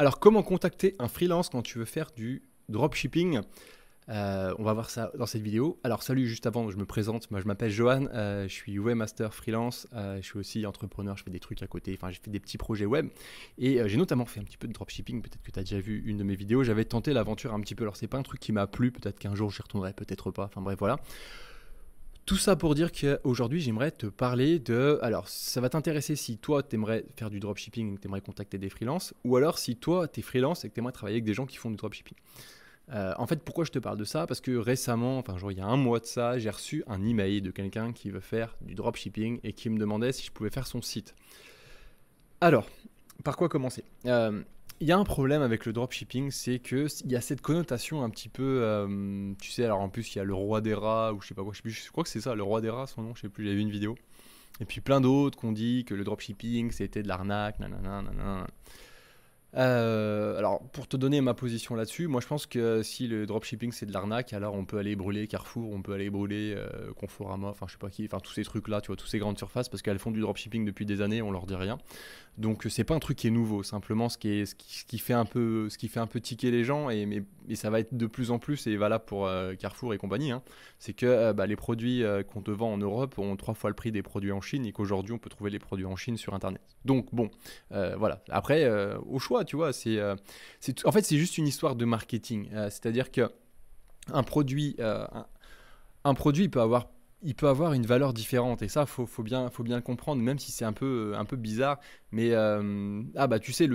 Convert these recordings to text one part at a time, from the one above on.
Alors, comment contacter un freelance quand tu veux faire du dropshipping euh, on va voir ça dans cette vidéo. Alors salut, juste avant, je me présente, moi je m'appelle Johan, euh, je suis webmaster freelance, euh, je suis aussi entrepreneur, je fais des trucs à côté, enfin j'ai fait des petits projets web et j'ai notamment fait un petit peu de dropshipping, peut-être que tu as déjà vu une de mes vidéos, j'avais tenté l'aventure un petit peu, alors c'est pas un truc qui m'a plu, peut-être qu'un jour j'y retournerai, peut-être pas, enfin bref voilà. Tout ça pour dire qu'aujourd'hui, j'aimerais te parler de. Alors, ça va t'intéresser si toi, tu aimerais faire du dropshipping et que aimerais contacter des freelances, ou alors si toi, t'es freelance et que tu aimerais travailler avec des gens qui font du dropshipping. Euh, en fait, pourquoi je te parle de ça Parce que récemment, enfin, genre il y a un mois de ça, j'ai reçu un email de quelqu'un qui veut faire du dropshipping et qui me demandait si je pouvais faire son site. Alors, par quoi commencer euh, il y a un problème avec le dropshipping, c'est que il y a cette connotation un petit peu, euh, tu sais, alors en plus il y a le roi des rats ou je sais pas quoi, je, sais plus, je crois que c'est ça, le roi des rats, son nom, je sais plus, j'avais vu une vidéo. Et puis plein d'autres qui ont dit que le dropshipping c'était de l'arnaque, nanana, Euh, alors, pour te donner ma position là-dessus, moi je pense que si le dropshipping c'est de l'arnaque, alors on peut aller brûler Carrefour, on peut aller brûler euh, Conforama, enfin je sais pas qui, enfin tous ces trucs-là, tu vois, toutes ces grandes surfaces, parce qu'elles font du dropshipping depuis des années, on leur dit rien. Donc c'est pas un truc qui est nouveau, simplement ce qui, est, ce qui, fait, un peu, ce qui fait un peu tiquer les gens, et, ça va être de plus en plus, et valable pour euh, Carrefour et compagnie, hein. c'est que euh, bah, les produits qu'on te vend en Europe ont trois fois le prix des produits en Chine, et qu'aujourd'hui on peut trouver les produits en Chine sur Internet. Donc bon, voilà. Après, au choix, tu vois, c'est en fait, c'est juste une histoire de marketing. Euh, c'est-à-dire que un produit, euh, un, produit il peut avoir il peut avoir une valeur différente et ça faut, faut bien faut bien comprendre même si c'est un peu un peu bizarre mais euh, ah bah tu sais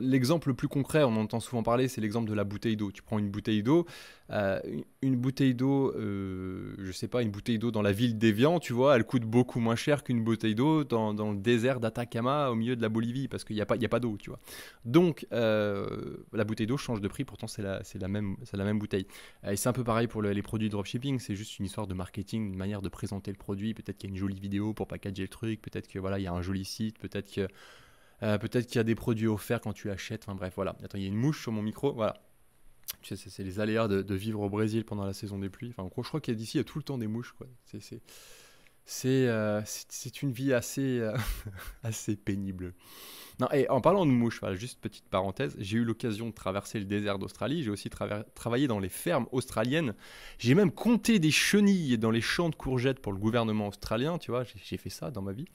l'exemple le, plus concret on en entend souvent parler c'est l'exemple de la bouteille d'eau tu prends une bouteille d'eau euh, une bouteille d'eau, euh, je sais pas, une bouteille d'eau dans la ville d'Evian, tu vois, elle coûte beaucoup moins cher qu'une bouteille d'eau dans, le désert d'Atacama au milieu de la Bolivie, parce qu'il n'y a pas, y a pas d'eau, tu vois. Donc, euh, la bouteille d'eau change de prix, pourtant c'est la, la, même, la même bouteille. Et c'est un peu pareil pour les produits dropshipping, c'est juste une histoire de marketing, une manière de présenter le produit, peut-être qu'il y a une jolie vidéo pour packager le truc, peut-être que voilà, il y a un joli site, peut-être peut-être qu'il y a des produits offerts quand tu achètes. Enfin bref, voilà. Attends, il y a une mouche sur mon micro. Voilà. Tu sais, c'est les aléas de, vivre au Brésil pendant la saison des pluies. Enfin, je crois qu'ici, il y a tout le temps des mouches. Quoi. C'est, euh, une vie assez, euh, assez pénible. Non, et en parlant de mouches, juste petite parenthèse, j'ai eu l'occasion de traverser le désert d'Australie, j'ai aussi travaillé dans les fermes australiennes, j'ai même compté des chenilles dans les champs de courgettes pour le gouvernement australien, tu vois, j'ai fait ça dans ma vie.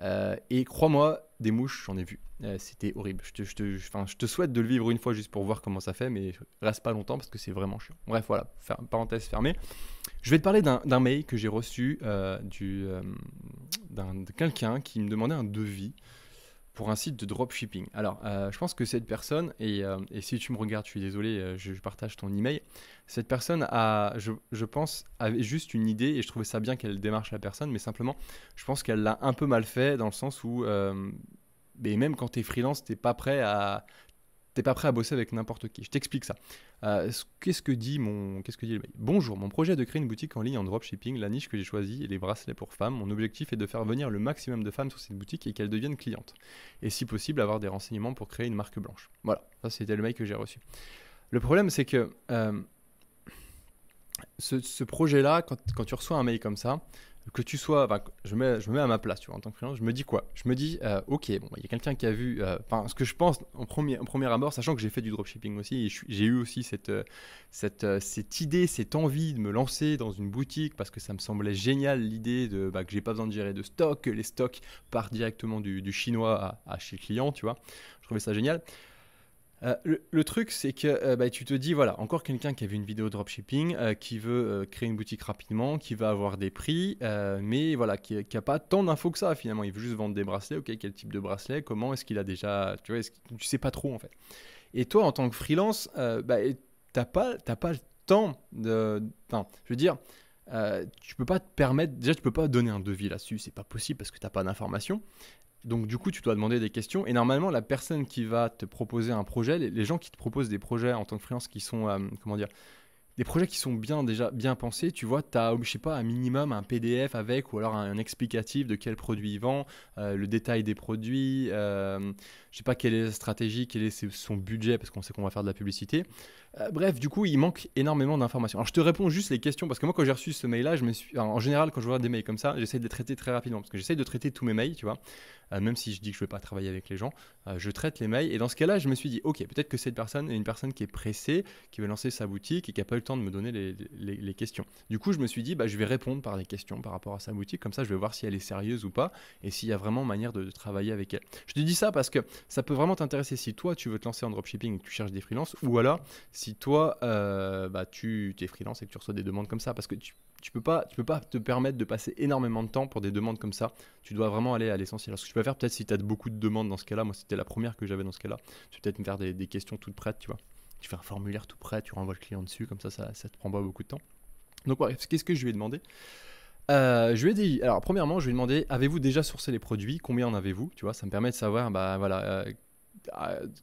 Euh, et crois-moi, des mouches, j'en ai vu. Euh, c'était horrible. Je te, je, te, souhaite de le vivre une fois juste pour voir comment ça fait, mais reste pas longtemps parce que c'est vraiment chiant. Bref, voilà, parenthèse fermée. Je vais te parler d'un mail que j'ai reçu euh, du, d'un, quelqu'un qui me demandait un devis pour un site de dropshipping. Alors, euh, je pense que cette personne, euh, et, si tu me regardes, je suis désolé, euh, je, partage ton email. Cette personne, a, je, pense, avait juste une idée, et je trouvais ça bien qu'elle démarche la personne, mais simplement, je pense qu'elle l'a un peu mal fait, dans le sens où, mais même quand tu es freelance, tu pas prêt à t'es pas prêt à bosser avec n'importe qui. Je t'explique ça. Euh, qu'est-ce que dit mon, qu'est-ce que dit le mail Bonjour, mon projet est de créer une boutique en ligne en dropshipping. La niche que j'ai choisie est les bracelets pour femmes. Mon objectif est de faire venir le maximum de femmes sur cette boutique et qu'elles deviennent clientes. Et si possible, avoir des renseignements pour créer une marque blanche. Voilà, ça c'était le mail que j'ai reçu. Le problème, c'est que euh, ce, projet-là, quand, tu reçois un mail comme ça, que tu sois, je, je me mets à ma place, tu vois, en tant que client, je me dis quoi Je me dis, euh, ok, bon, il y a quelqu'un qui a vu, euh, enfin, ce que je pense en premier, en abord, sachant que j'ai fait du dropshipping aussi, j'ai eu aussi cette, euh, cette, idée, cette envie de me lancer dans une boutique parce que ça me semblait génial l'idée de bah, que j'ai pas besoin de gérer de stock, que les stocks partent directement du, chinois à, à chez le client, tu vois. Je trouvais ça génial. Euh, le, truc, c'est que euh, bah, tu te dis, voilà, encore quelqu'un qui a vu une vidéo dropshipping, euh, qui veut créer une boutique rapidement, qui va avoir des prix, mais voilà, qui n'a pas tant d'infos que ça finalement. Il veut juste vendre des bracelets, ok, quel type de bracelet, comment, est-ce qu'il a déjà, tu vois, tu sais pas trop en fait. Et toi, en tant que freelance, bah, n'as pas, pas le temps de. je veux dire. tu peux pas te permettre, déjà tu peux pas donner un devis là-dessus, c'est pas possible parce que tu n'as pas d'informations. Donc du coup, tu dois demander des questions. Et normalement, la personne qui va te proposer un projet, les, gens qui te proposent des projets en tant que freelance qui sont, euh, comment dire, des projets qui sont bien déjà bien pensés, tu vois, tu as, je sais pas, un minimum, un PDF avec, ou alors un explicatif de quel produit il vend, euh, le détail des produits, je euh, je sais pas quelle est la stratégie, quel est son budget, parce qu'on sait qu'on va faire de la publicité. Euh, bref, du coup, il manque énormément d'informations. Alors, je te réponds juste les questions, parce que moi, quand j'ai reçu ce mail-là, je me suis... en général, quand je vois des mails comme ça, j'essaie de les traiter très rapidement, parce que j'essaie de traiter tous mes mails, tu vois. Euh, même si je dis que je ne vais pas travailler avec les gens, euh, je traite les mails. Et dans ce cas-là, je me suis dit, ok, peut-être que cette personne est une personne qui est pressée, qui veut lancer sa boutique et qui n'a pas eu le temps de me donner les, questions. Du coup, je me suis dit, bah, je vais répondre par des questions par rapport à sa boutique, comme ça, je vais voir si elle est sérieuse ou pas, et s'il y a vraiment manière de, travailler avec elle. Je te dis ça parce que ça peut vraiment t'intéresser si toi, tu veux te lancer en dropshipping tu cherches des freelances, ou alors si toi, euh, bah, tu, es freelance et que tu reçois des demandes comme ça, parce que tu ne peux, pas, tu peux pas te permettre de passer énormément de temps pour des demandes comme ça. Tu dois vraiment aller à l'essentiel. Alors, ce que tu peux faire, peut-être si tu as beaucoup de demandes dans ce cas-là, moi c'était la première que j'avais dans ce cas-là, tu peux peut-être me faire des, questions toutes prêtes, tu vois. Tu fais un formulaire tout prêt, tu renvoies le client dessus, comme ça, ça ne te prend pas beaucoup de temps. Donc, bref, qu'est-ce que je lui ai demandé euh, je lui ai dit, alors premièrement, je lui ai demandé, avez-vous déjà sourcé les produits Combien en avez-vous Tu vois, ça me permet de savoir, bah voilà, euh,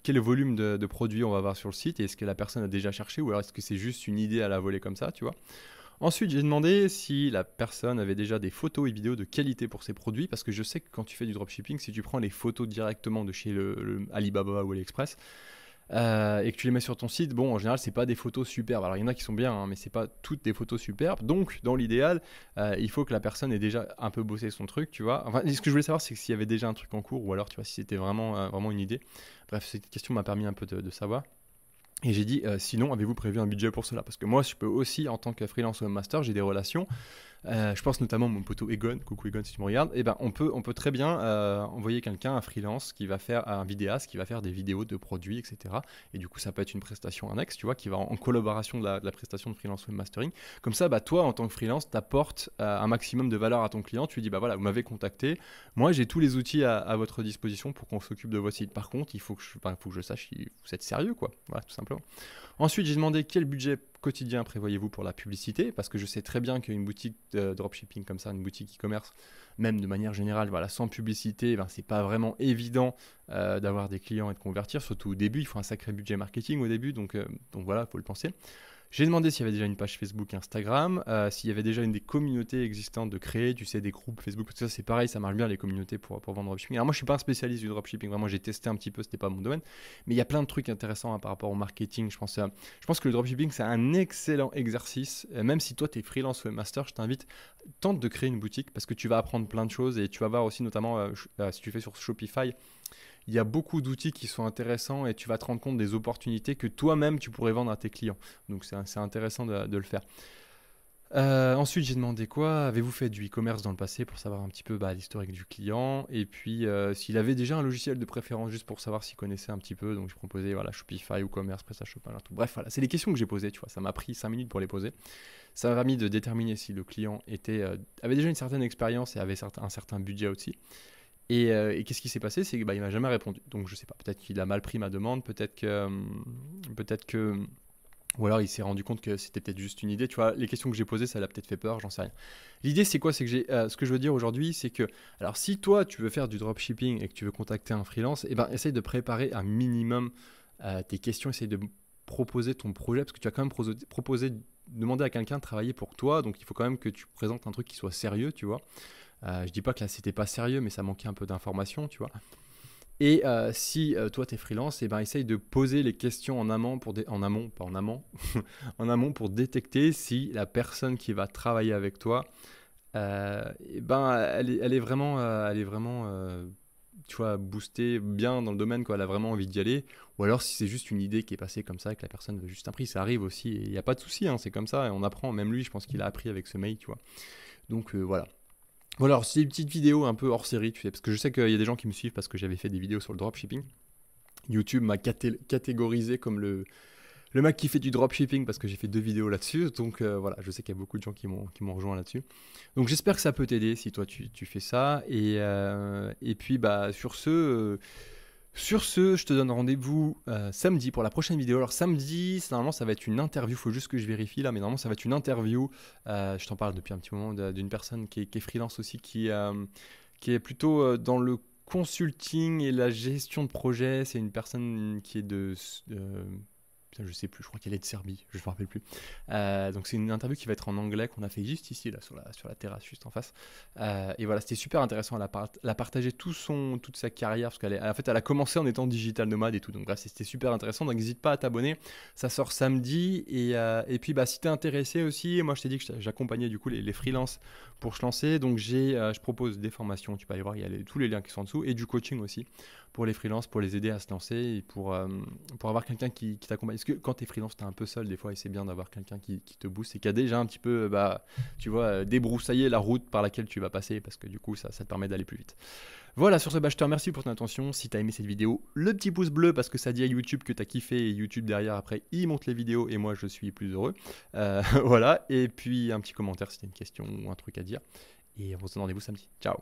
quel volume de, produits on va avoir sur le site et est-ce que la personne a déjà cherché ou alors est-ce que c'est juste une idée à la volée comme ça, tu vois. Ensuite, j'ai demandé si la personne avait déjà des photos et vidéos de qualité pour ses produits parce que je sais que quand tu fais du dropshipping, si tu prends les photos directement de chez Alibaba ou AliExpress, euh, et que tu les mets sur ton site, bon, en général, c'est pas des photos superbes. Alors, il y en a qui sont bien, hein, mais c'est pas toutes des photos superbes. Donc, dans l'idéal, euh, il faut que la personne ait déjà un peu bossé son truc, tu vois. Enfin, ce que je voulais savoir, c'est s'il y avait déjà un truc en cours, ou alors, tu vois, si c'était vraiment, euh, vraiment une idée. Bref, cette question m'a permis un peu de, de savoir. Et j'ai dit, sinon, avez-vous prévu un budget pour cela Parce que moi, je peux aussi, en tant que freelance master j'ai des relations euh, je pense notamment à mon poteau Egon, coucou Egon si tu me regardes, et eh ben on peut, on peut très bien euh, envoyer quelqu'un, un freelance, qui va faire un vidéaste, qui va faire des vidéos de produits, etc. Et du coup, ça peut être une prestation annexe, tu vois, qui va en, collaboration de la, prestation de freelance webmastering. mastering. Comme ça, bah, toi, en tant que freelance, t'apportes euh, un maximum de valeur à ton client. Tu lui dis, bah voilà, vous m'avez contacté, moi j'ai tous les outils à, votre disposition pour qu'on s'occupe de votre site. Par contre, il faut que je, faut que je sache si vous êtes sérieux, quoi. Voilà, tout simplement. Ensuite, j'ai demandé quel budget quotidien prévoyez-vous pour la publicité Parce que je sais très bien qu'une boutique de dropshipping comme ça, une boutique e-commerce, même de manière générale, voilà, sans publicité, ben, c'est pas vraiment évident euh, d'avoir des clients et de convertir, surtout au début. Il faut un sacré budget marketing au début, donc, euh, donc voilà, il faut le penser. J'ai demandé s'il y avait déjà une page Facebook, Instagram, euh, s'il y avait déjà une des communautés existantes de créer, tu sais, des groupes Facebook, parce que ça c'est pareil, ça marche bien les communautés pour, pour vendre dropshipping. Alors moi je suis pas un spécialiste du dropshipping, vraiment j'ai testé un petit peu, c'était pas mon domaine, mais il y a plein de trucs intéressants hein, par rapport au marketing. Je pense, je pense que le dropshipping c'est un excellent exercice, euh, même si toi tu es freelance webmaster, je t'invite, tente de créer une boutique parce que tu vas apprendre plein de choses et tu vas voir aussi notamment euh, si tu fais sur Shopify il y a beaucoup d'outils qui sont intéressants et tu vas te rendre compte des opportunités que toi-même tu pourrais vendre à tes clients. Donc c'est intéressant de, le faire. Euh, ensuite, j'ai demandé quoi Avez-vous fait du e-commerce dans le passé pour savoir un petit peu bah, l'historique du client Et puis, euh, s'il avait déjà un logiciel de préférence, juste pour savoir s'il connaissait un petit peu. Donc, je proposais voilà, Shopify ou Commerce, PrestaShop, tout. Bref, voilà, c'est les questions que j'ai posées, tu vois. Ça m'a pris 5 minutes pour les poser. Ça m'a permis de déterminer si le client était, euh, avait déjà une certaine expérience et avait un certain budget aussi. Euh, et, qu'est-ce qui s'est passé C'est qu'il bah, m'a jamais répondu. Donc je ne sais pas, peut-être qu'il a mal pris ma demande, peut-être que. Hum, peut-être que hum, ou alors il s'est rendu compte que c'était peut-être juste une idée. Tu vois, les questions que j'ai posées, ça l'a peut-être fait peur, j'en sais rien. L'idée, c'est quoi que euh, ce que je veux dire aujourd'hui, c'est que, alors si toi tu veux faire du dropshipping et que tu veux contacter un freelance, eh ben essaye de préparer un minimum euh, tes questions, essaye de proposer ton projet parce que tu as quand même proposé, proposé demander à quelqu'un de travailler pour toi, donc il faut quand même que tu présentes un truc qui soit sérieux, tu vois. Euh, je dis pas que là c'était pas sérieux, mais ça manquait un peu d'informations, tu vois. Et euh, si euh, toi tu es freelance, et eh ben, essaye de poser les questions en amont, pour en amont, pas en amont, en amont pour détecter si la personne qui va travailler avec toi, et euh, eh ben, elle, est, vraiment, elle est vraiment tu vois, boostée bien dans le domaine, quoi, elle a vraiment envie d'y aller. Ou alors si c'est juste une idée qui est passée comme ça, que la personne veut juste un prix, ça arrive aussi. Il n'y a pas de souci, hein, c'est comme ça, et on apprend. Même lui, je pense qu'il a appris avec ce mail, tu vois. Donc voilà. Voilà, c'est une petite vidéo un peu hors série, tu parce que je sais qu'il y a des gens qui me suivent parce que j'avais fait des vidéos sur le dropshipping. YouTube m'a catégorisé comme le, le mec qui fait du dropshipping parce que j'ai fait deux vidéos là-dessus. Donc euh, voilà, je sais qu'il y a beaucoup de gens qui m'ont, qui m'ont rejoint là-dessus. Donc j'espère que ça peut t'aider si toi tu, fais ça. Et, euh, et puis bah, sur ce, euh, sur ce, je te donne rendez-vous euh, samedi pour la prochaine vidéo. Alors samedi, normalement ça va être une interview, Il faut juste que je vérifie là, mais normalement ça va être une interview. Euh, je t'en parle depuis un petit moment d'une personne qui est, freelance aussi, qui, euh, qui est plutôt dans le consulting et la gestion de projet. C'est une personne qui est de je sais plus, je crois qu'elle est de Serbie, je me rappelle plus. Euh, donc c'est une interview qui va être en anglais qu'on a fait juste ici, là, sur la, sur la terrasse, juste en face. Euh, et voilà, c'était super intéressant. à la part, tout son, toute sa carrière, parce qu'elle en fait, elle a commencé en étant digital nomade et tout. Donc là, c'était super intéressant. Donc n'hésite pas à t'abonner. Ça sort samedi. Et, euh, et puis, bah, si es intéressé aussi, moi, je t'ai dit que j'accompagnais du coup les, les freelances pour se lancer. Donc j'ai, je propose des formations. Tu peux aller voir, il y a tous les liens qui sont en dessous et du coaching aussi pour les freelances, pour les aider à se lancer et pour, pour avoir quelqu'un qui, qui t'accompagne que quand t'es freelance, t'es un peu seul des fois et c'est bien d'avoir quelqu'un qui, te booste et qui a déjà un petit peu, euh, bah, tu vois, euh, débroussaillé la route par laquelle tu vas passer parce que du coup, ça, te permet d'aller plus vite. Voilà, sur ce, bah, je te remercie pour ton attention. Si tu as aimé cette vidéo, le petit pouce bleu parce que ça dit à YouTube que tu as kiffé et YouTube derrière après il monte les vidéos et moi je suis plus heureux. Euh, voilà, et puis un petit commentaire si as une question ou un truc à dire. Et on se donne rendez-vous samedi. Ciao